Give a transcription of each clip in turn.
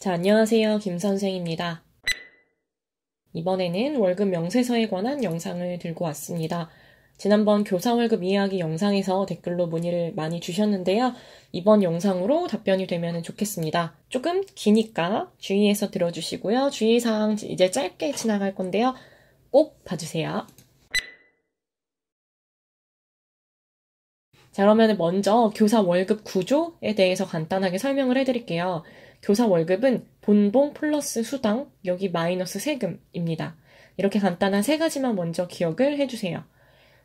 자, 안녕하세요. 김선생입니다. 이번에는 월급 명세서에 관한 영상을 들고 왔습니다. 지난번 교사월급 이야기 영상에서 댓글로 문의를 많이 주셨는데요. 이번 영상으로 답변이 되면 좋겠습니다. 조금 기니까 주의해서 들어주시고요. 주의사항 이제 짧게 지나갈 건데요. 꼭 봐주세요. 자, 그러면 먼저 교사 월급 구조에 대해서 간단하게 설명을 해드릴게요. 교사 월급은 본봉 플러스 수당, 여기 마이너스 세금입니다. 이렇게 간단한 세 가지만 먼저 기억을 해주세요.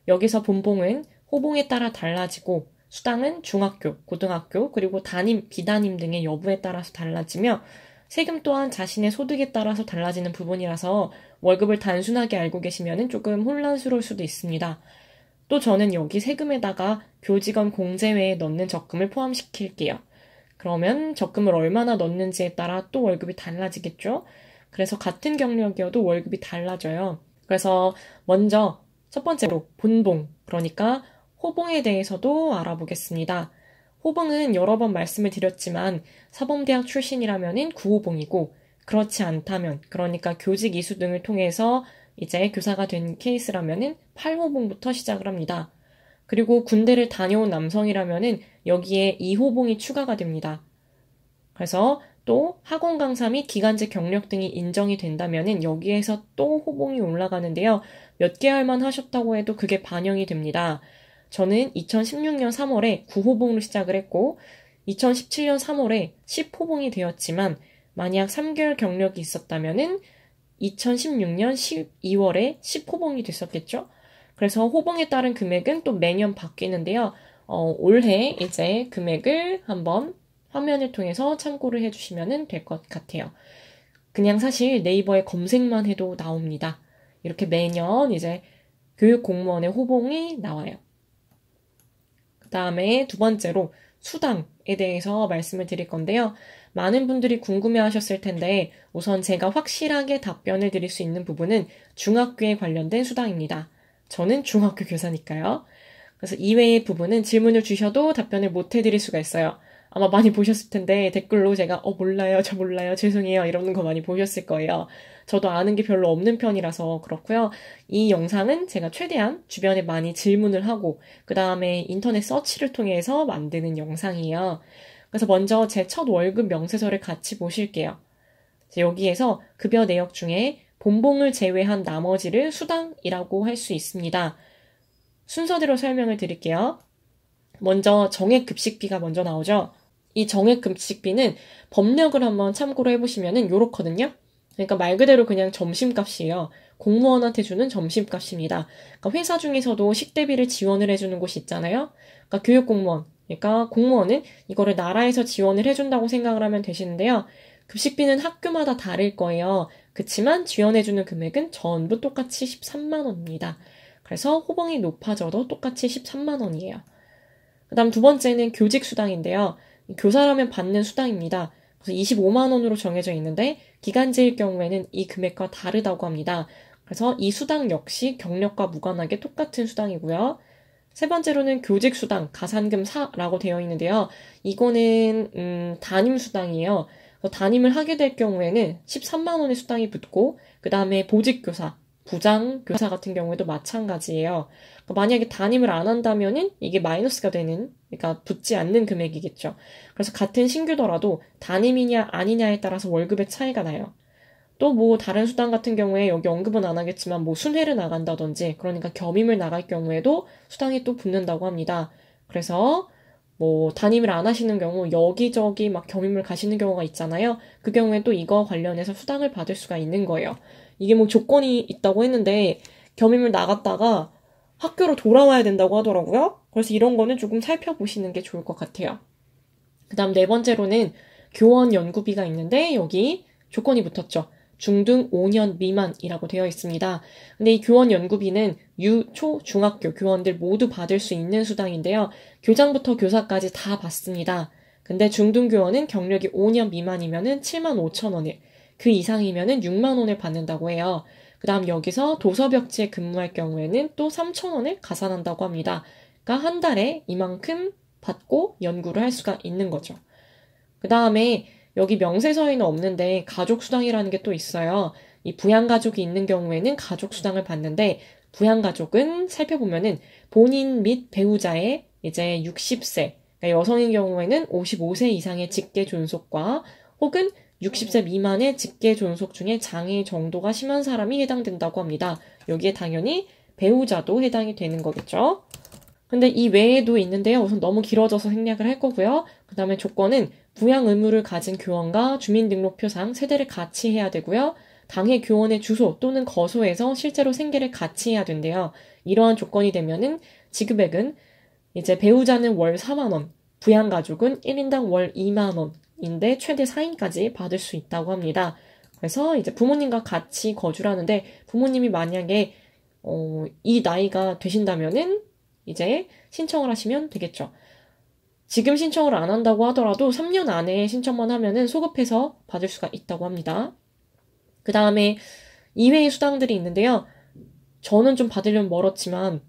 여기서 본봉은 호봉에 따라 달라지고 수당은 중학교, 고등학교, 그리고 담임, 비담임 등의 여부에 따라서 달라지며 세금 또한 자신의 소득에 따라서 달라지는 부분이라서 월급을 단순하게 알고 계시면 조금 혼란스러울 수도 있습니다. 또 저는 여기 세금에다가 교직원 공제외에 넣는 적금을 포함시킬게요. 그러면 적금을 얼마나 넣는지에 따라 또 월급이 달라지겠죠? 그래서 같은 경력이어도 월급이 달라져요. 그래서 먼저 첫 번째로 본봉, 그러니까 호봉에 대해서도 알아보겠습니다. 호봉은 여러 번 말씀을 드렸지만 사범대학 출신이라면 구호봉이고 그렇지 않다면 그러니까 교직 이수 등을 통해서 이제 교사가 된케이스라면 8호봉부터 시작을 합니다. 그리고 군대를 다녀온 남성이라면은 여기에 이호봉이 추가가 됩니다. 그래서 또 학원 강사 및 기간제 경력 등이 인정이 된다면은 여기에서 또 호봉이 올라가는데요. 몇 개월만 하셨다고 해도 그게 반영이 됩니다. 저는 2016년 3월에 9호봉으로 시작을 했고 2017년 3월에 10호봉이 되었지만 만약 3개월 경력이 있었다면은 2016년 12월에 10호봉이 됐었겠죠? 그래서 호봉에 따른 금액은 또 매년 바뀌는데요. 어, 올해 이제 금액을 한번 화면을 통해서 참고를 해주시면 될 것 같아요. 그냥 사실 네이버에 검색만 해도 나옵니다. 이렇게 매년 이제 교육 공무원의 호봉이 나와요. 그 다음에 두 번째로 수당에 대해서 말씀을 드릴 건데요. 많은 분들이 궁금해 하셨을 텐데 우선 제가 확실하게 답변을 드릴 수 있는 부분은 중학교에 관련된 수당입니다. 저는 중학교 교사니까요. 그래서 이외의 부분은 질문을 주셔도 답변을 못 해드릴 수가 있어요. 아마 많이 보셨을 텐데 댓글로 제가 어 몰라요 저 몰라요 죄송해요 이러는 거 많이 보셨을 거예요. 저도 아는 게 별로 없는 편이라서 그렇고요. 이 영상은 제가 최대한 주변에 많이 질문을 하고 그 다음에 인터넷 서치를 통해서 만드는 영상이에요. 그래서 먼저 제 첫 월급 명세서를 같이 보실게요. 여기에서 급여 내역 중에 본봉을 제외한 나머지를 수당이라고 할 수 있습니다. 순서대로 설명을 드릴게요. 먼저 정액 급식비가 먼저 나오죠. 이 정액 급식비는 법력을 한번 참고로 해보시면은 요렇거든요. 그러니까 말 그대로 그냥 점심값이에요. 공무원한테 주는 점심값입니다. 그러니까 회사 중에서도 식대비를 지원을 해주는 곳이 있잖아요. 그러니까 교육공무원, 그러니까 공무원은 이거를 나라에서 지원을 해준다고 생각을 하면 되시는데요. 급식비는 학교마다 다를 거예요. 그치만 지원해주는 금액은 전부 똑같이 13만원입니다. 그래서 호봉이 높아져도 똑같이 13만원이에요. 그 다음 두 번째는 교직수당인데요. 교사라면 받는 수당입니다. 그래서 25만원으로 정해져 있는데, 기간제일 경우에는 이 금액과 다르다고 합니다. 그래서 이 수당 역시 경력과 무관하게 똑같은 수당이고요. 세 번째로는 교직수당, 가산금 사라고 되어 있는데요. 이거는, 음, 담임수당이에요. 담임을 하게 될 경우에는 13만 원의 수당이 붙고 그 다음에 보직교사, 부장, 교사 같은 경우에도 마찬가지예요. 그러니까 만약에 담임을 안 한다면은 이게 마이너스가 되는, 그러니까 붙지 않는 금액이겠죠. 그래서 같은 신규더라도 담임이냐 아니냐에 따라서 월급의 차이가 나요. 또 뭐 다른 수당 같은 경우에 여기 언급은 안 하겠지만 뭐 순회를 나간다든지 그러니까 겸임을 나갈 경우에도 수당이 또 붙는다고 합니다. 그래서 뭐 담임을 안 하시는 경우 여기저기 막 겸임을 가시는 경우가 있잖아요. 그 경우에 또 이거 관련해서 수당을 받을 수가 있는 거예요. 이게 뭐 조건이 있다고 했는데 겸임을 나갔다가 학교로 돌아와야 된다고 하더라고요. 그래서 이런 거는 조금 살펴보시는 게 좋을 것 같아요. 그 다음 네 번째로는 교원 연구비가 있는데 여기 조건이 붙었죠. 중등 5년 미만이라고 되어 있습니다. 근데 이 교원 연구비는 유, 초, 중학교 교원들 모두 받을 수 있는 수당인데요. 교장부터 교사까지 다 받습니다. 근데 중등 교원은 경력이 5년 미만이면은 7만 5천 원을, 그 이상이면은 6만 원을 받는다고 해요. 그다음 여기서 도서벽지에 근무할 경우에는 또 3천 원을 가산한다고 합니다. 그러니까 한 달에 이만큼 받고 연구를 할 수가 있는 거죠. 그 다음에 여기 명세서에는 없는데 가족수당이라는 게 또 있어요. 이 부양가족이 있는 경우에는 가족수당을 받는데 부양가족은 살펴보면은 본인 및 배우자의 이제 60세, 그러니까 여성인 경우에는 55세 이상의 직계 존속과 혹은 60세 미만의 직계 존속 중에 장애 정도가 심한 사람이 해당된다고 합니다. 여기에 당연히 배우자도 해당이 되는 거겠죠. 근데 이 외에도 있는데요. 우선 너무 길어져서 생략을 할 거고요. 그 다음에 조건은 부양 의무를 가진 교원과 주민등록표상 세대를 같이 해야 되고요. 당해 교원의 주소 또는 거소에서 실제로 생계를 같이 해야 된대요. 이러한 조건이 되면은 지급액은 이제 배우자는 월 4만원, 부양 가족은 1인당 월 2만원인데 최대 4인까지 받을 수 있다고 합니다. 그래서 이제 부모님과 같이 거주를 하는데 부모님이 만약에 어, 이 나이가 되신다면은 이제 신청을 하시면 되겠죠. 지금 신청을 안 한다고 하더라도 3년 안에 신청만 하면은 소급해서 받을 수가 있다고 합니다. 그 다음에 이외의 수당들이 있는데요. 저는 좀 받으려면 멀었지만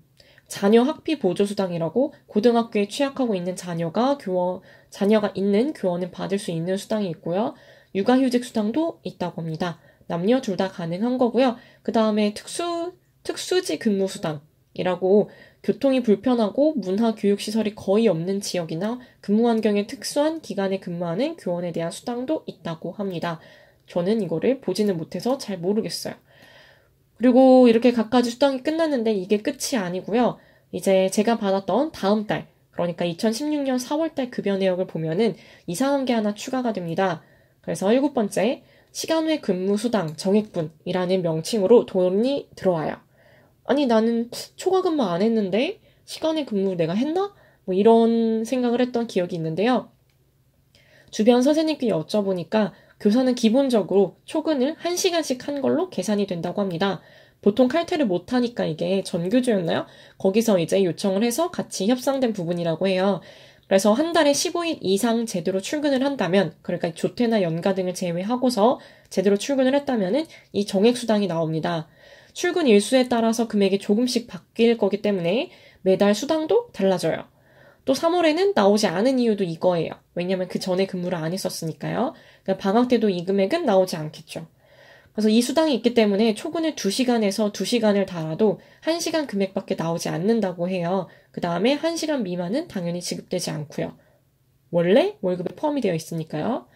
자녀 학비 보조 수당이라고 고등학교에 취약하고 있는 자녀가 교원 자녀가 있는 교원은 받을 수 있는 수당이 있고요. 육아휴직 수당도 있다고 합니다. 남녀 둘 다 가능한 거고요. 그 다음에 특수 특수지 근무 수당이라고 교통이 불편하고 문화 교육 시설이 거의 없는 지역이나 근무 환경에 특수한 기간에 근무하는 교원에 대한 수당도 있다고 합니다. 저는 이거를 보지는 못해서 잘 모르겠어요. 그리고 이렇게 각가지 수당이 끝났는데 이게 끝이 아니고요. 이제 제가 받았던 다음 달, 그러니까 2016년 4월달 급여 내역을 보면은 이상한 게 하나 추가가 됩니다. 그래서 일곱 번째, 시간 외 근무 수당 정액분이라는 명칭으로 돈이 들어와요. 아니 나는 초과 근무 안 했는데 시간에 근무 내가 했나? 뭐 이런 생각을 했던 기억이 있는데요. 주변 선생님께 여쭤보니까 교사는 기본적으로 초근을 1시간씩 한 걸로 계산이 된다고 합니다. 보통 칼퇴를 못하니까 이게 전교조였나요? 거기서 이제 요청을 해서 같이 협상된 부분이라고 해요. 그래서 한 달에 15일 이상 제대로 출근을 한다면, 그러니까 조퇴나 연가 등을 제외하고서 제대로 출근을 했다면은 이 정액수당이 나옵니다. 출근 일수에 따라서 금액이 조금씩 바뀔 거기 때문에 매달 수당도 달라져요. 또 3월에는 나오지 않은 이유도 이거예요. 왜냐면 그 전에 근무를 안 했었으니까요. 그러니까 방학 때도 이 금액은 나오지 않겠죠. 그래서 이 수당이 있기 때문에 초근을 2시간에서 2시간을 달아도 1시간 금액밖에 나오지 않는다고 해요. 그 다음에 1시간 미만은 당연히 지급되지 않고요. 원래 월급에 포함이 되어 있으니까요.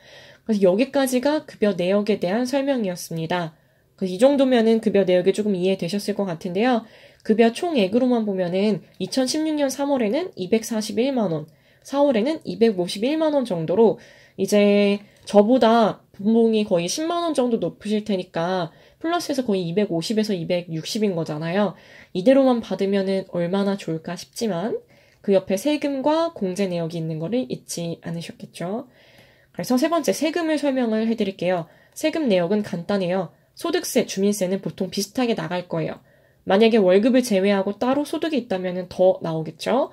그래서 여기까지가 급여 내역에 대한 설명이었습니다. 이 정도면은 급여 내역이 조금 이해되셨을 것 같은데요. 급여 총액으로만 보면은 2016년 3월에는 241만원, 4월에는 251만원 정도로 이제 저보다 분봉이 거의 10만원 정도 높으실 테니까 플러스에서 거의 250에서 260인 거잖아요. 이대로만 받으면은 얼마나 좋을까 싶지만 그 옆에 세금과 공제 내역이 있는 거를 잊지 않으셨겠죠. 그래서 세 번째 세금을 설명을 해드릴게요. 세금 내역은 간단해요. 소득세, 주민세는 보통 비슷하게 나갈 거예요. 만약에 월급을 제외하고 따로 소득이 있다면 더 나오겠죠?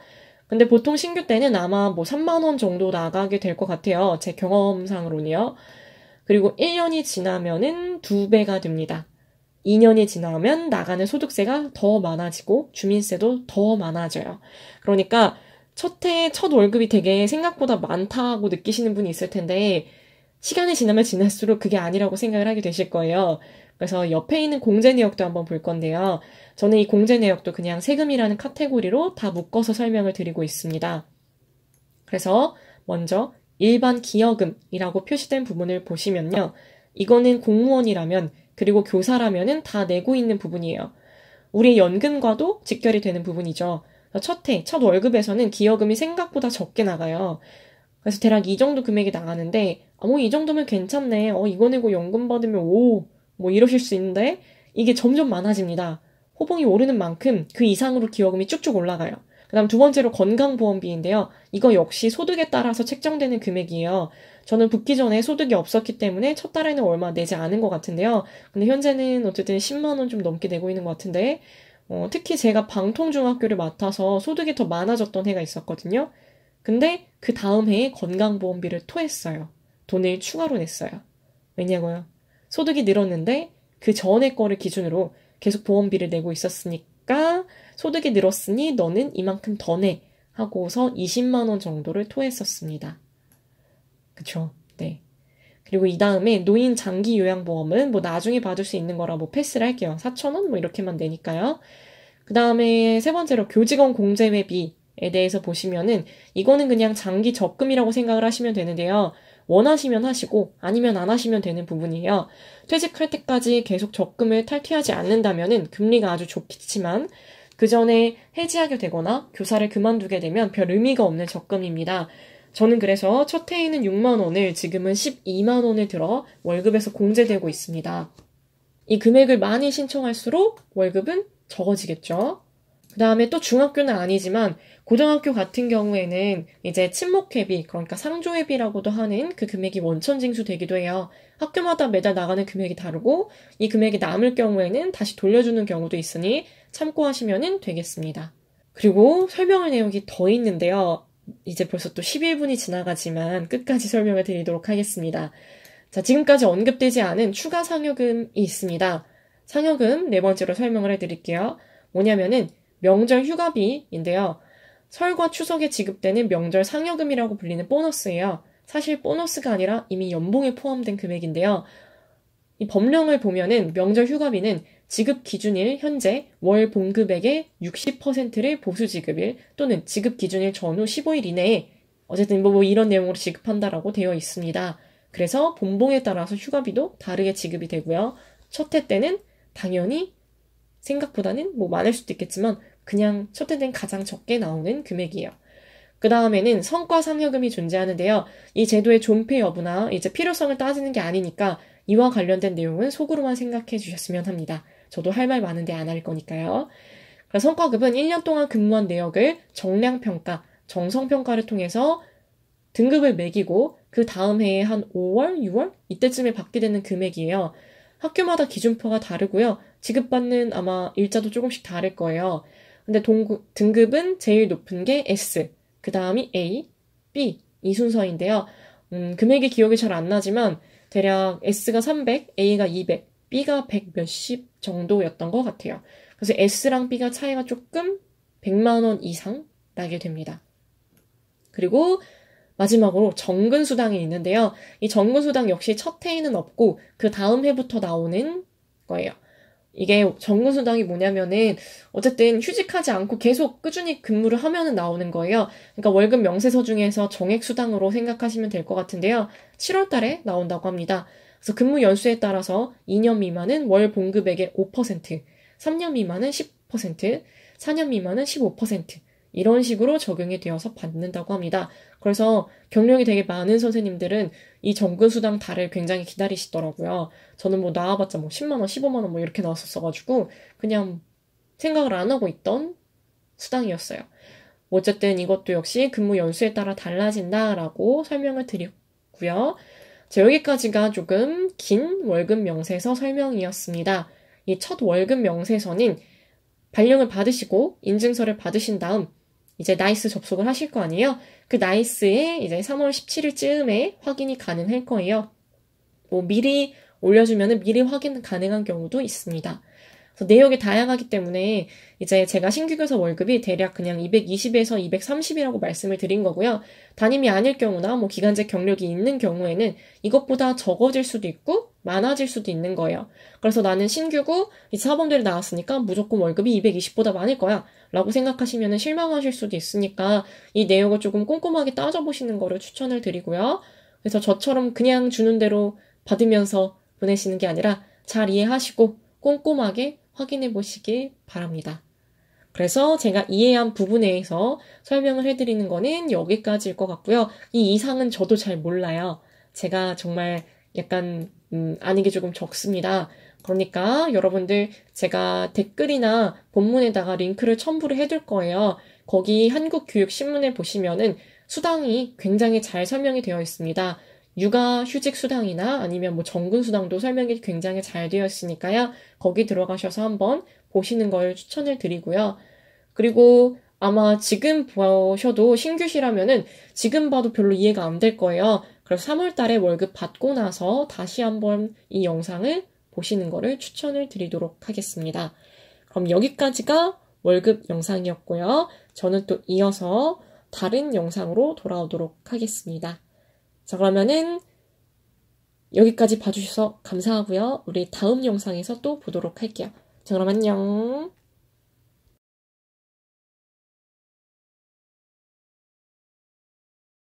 근데 보통 신규 때는 아마 뭐 3만원 정도 나가게 될 것 같아요. 제 경험상으로는요. 그리고 1년이 지나면은 2배가 됩니다. 2년이 지나면 나가는 소득세가 더 많아지고 주민세도 더 많아져요. 그러니까 첫 해, 첫 월급이 되게 생각보다 많다고 느끼시는 분이 있을 텐데 시간이 지나면 지날수록 그게 아니라고 생각을 하게 되실 거예요. 그래서 옆에 있는 공제 내역도 한번 볼 건데요. 저는 이 공제 내역도 그냥 세금이라는 카테고리로 다 묶어서 설명을 드리고 있습니다. 그래서 먼저 일반 기여금이라고 표시된 부분을 보시면요. 이거는 공무원이라면 그리고 교사라면은 다 내고 있는 부분이에요. 우리 연금과도 직결이 되는 부분이죠. 첫 해, 첫 월급에서는 기여금이 생각보다 적게 나가요. 그래서 대략 이 정도 금액이 나가는데 아, 어, 이 정도면 괜찮네. 어, 이거 내고 연금 받으면 오. 뭐 이러실 수 있는데 이게 점점 많아집니다. 호봉이 오르는 만큼 그 이상으로 기여금이 쭉쭉 올라가요. 그 다음 두 번째로 건강보험비인데요. 이거 역시 소득에 따라서 책정되는 금액이에요. 저는 붙기 전에 소득이 없었기 때문에 첫 달에는 얼마 내지 않은 것 같은데요. 근데 현재는 어쨌든 10만원 좀 넘게 내고 있는 것 같은데, 어, 특히 제가 방통중학교를 맡아서 소득이 더 많아졌던 해가 있었거든요. 근데 그 다음 해에 건강보험비를 토했어요. 돈을 추가로 냈어요. 왜냐고요? 소득이 늘었는데 그 전에 거를 기준으로 계속 보험비를 내고 있었으니까 소득이 늘었으니 너는 이만큼 더 내. 하고서 20만원 정도를 토했었습니다. 그쵸. 네. 그리고 이 다음에 노인 장기 요양보험은 뭐 나중에 받을 수 있는 거라 뭐 패스를 할게요. 4천원 뭐 이렇게만 내니까요. 그 다음에 세 번째로 교직원 공제회비에 대해서 보시면은 이거는 그냥 장기 적금이라고 생각을 하시면 되는데요. 원하시면 하시고 아니면 안 하시면 되는 부분이에요. 퇴직할 때까지 계속 적금을 탈퇴하지 않는다면은 금리가 아주 좋겠지만 그 전에 해지하게 되거나 교사를 그만두게 되면 별 의미가 없는 적금입니다. 저는 그래서 첫 해에는 6만 원을 지금은 12만 원을 들어 월급에서 공제되고 있습니다. 이 금액을 많이 신청할수록 월급은 적어지겠죠. 그 다음에 또 중학교는 아니지만 고등학교 같은 경우에는 이제 친목회비, 그러니까 상조회비라고도 하는 그 금액이 원천징수 되기도 해요. 학교마다 매달 나가는 금액이 다르고 이 금액이 남을 경우에는 다시 돌려주는 경우도 있으니 참고하시면 되겠습니다. 그리고 설명할 내용이 더 있는데요. 이제 벌써 또 11분이 지나가지만 끝까지 설명을 드리도록 하겠습니다. 자, 지금까지 언급되지 않은 추가 상여금이 있습니다. 상여금 네 번째로 설명을 해드릴게요. 뭐냐면은 명절 휴가비인데요. 설과 추석에 지급되는 명절 상여금이라고 불리는 보너스예요. 사실 보너스가 아니라 이미 연봉에 포함된 금액인데요. 이 법령을 보면은 명절 휴가비는 지급 기준일 현재 월 봉급액의 60%를 보수 지급일 또는 지급 기준일 전후 15일 이내에 어쨌든 뭐, 뭐 이런 내용으로 지급한다라고 되어 있습니다. 그래서 본봉에 따라서 휴가비도 다르게 지급이 되고요. 첫 해 때는 당연히 생각보다는 뭐 많을 수도 있겠지만 그냥 초대된 가장 적게 나오는 금액이에요. 그 다음에는 성과 상여금이 존재하는데요. 이 제도의 존폐 여부나 이제 필요성을 따지는 게 아니니까 이와 관련된 내용은 속으로만 생각해 주셨으면 합니다. 저도 할 말 많은데 안 할 거니까요. 성과급은 1년 동안 근무한 내역을 정량평가, 정성평가를 통해서 등급을 매기고 그 다음 해에 한 5월, 6월 이때쯤에 받게 되는 금액이에요. 학교마다 기준표가 다르고요. 지급받는 아마 일자도 조금씩 다를 거예요. 근데 동구, 등급은 제일 높은 게 S, 그 다음이 A, B 이 순서인데요. 음, 금액이 기억이 잘 안 나지만 대략 S가 300, A가 200, B가 100 몇십 정도였던 것 같아요. 그래서 S랑 B가 차이가 조금 100만 원 이상 나게 됩니다. 그리고 마지막으로 정근수당이 있는데요. 이 정근수당 역시 첫 해에는 없고 그 다음 해부터 나오는 거예요. 이게 정근수당이 뭐냐면은 어쨌든 휴직하지 않고 계속 꾸준히 근무를 하면은 나오는 거예요. 그러니까 월급 명세서 중에서 정액 수당으로 생각하시면 될 것 같은데요. 7월 달에 나온다고 합니다. 그래서 근무 연수에 따라서 2년 미만은 월 봉급액의 5%, 3년 미만은 10%, 4년 미만은 15%, 이런 식으로 적용이 되어서 받는다고 합니다. 그래서 경력이 되게 많은 선생님들은 이 정근수당 달을 굉장히 기다리시더라고요. 저는 뭐 나와봤자 뭐 10만원, 15만원 뭐 이렇게 나왔었어가지고 그냥 생각을 안 하고 있던 수당이었어요. 어쨌든 이것도 역시 근무 연수에 따라 달라진다라고 설명을 드렸고요. 자, 여기까지가 조금 긴 월급 명세서 설명이었습니다. 이 첫 월급 명세서는 발령을 받으시고 인증서를 받으신 다음 이제 나이스 접속을 하실 거 아니에요? 그 나이스에 이제 3월 17일쯤에 확인이 가능할 거예요. 뭐 미리 올려주면 미리 확인 가능한 경우도 있습니다. 내역이 다양하기 때문에 이제 제가 신규 교사 월급이 대략 그냥 220에서 230이라고 말씀을 드린 거고요. 담임이 아닐 경우나 뭐 기간제 경력이 있는 경우에는 이것보다 적어질 수도 있고 많아질 수도 있는 거예요. 그래서 나는 신규고 이제 사범대를 나왔으니까 무조건 월급이 220보다 많을 거야. 라고 생각하시면 실망하실 수도 있으니까 이 내역을 조금 꼼꼼하게 따져보시는 거를 추천을 드리고요. 그래서 저처럼 그냥 주는 대로 받으면서 보내시는 게 아니라 잘 이해하시고 꼼꼼하게 확인해 보시길 바랍니다. 그래서 제가 이해한 부분에서 설명을 해드리는 거는 여기까지일 것 같고요. 이 이상은 저도 잘 몰라요. 제가 정말 약간 음, 아는 게 조금 적습니다. 그러니까 여러분들 제가 댓글이나 본문에다가 링크를 첨부를 해둘 거예요. 거기 한국교육신문에 보시면은 수당이 굉장히 잘 설명이 되어 있습니다. 육아 휴직 수당이나 아니면 뭐 정근 수당도 설명이 굉장히 잘 되어 있으니까요. 거기 들어가셔서 한번 보시는 걸 추천을 드리고요. 그리고 아마 지금 보셔도 신규시라면은 지금 봐도 별로 이해가 안 될 거예요. 그래서 3월 달에 월급 받고 나서 다시 한번 이 영상을 보시는 거를 추천을 드리도록 하겠습니다. 그럼 여기까지가 월급 영상이었고요. 저는 또 이어서 다른 영상으로 돌아오도록 하겠습니다. 자, 그러면은 여기까지 봐주셔서 감사하고요. 우리 다음 영상에서 또 보도록 할게요. 자, 그럼 안녕.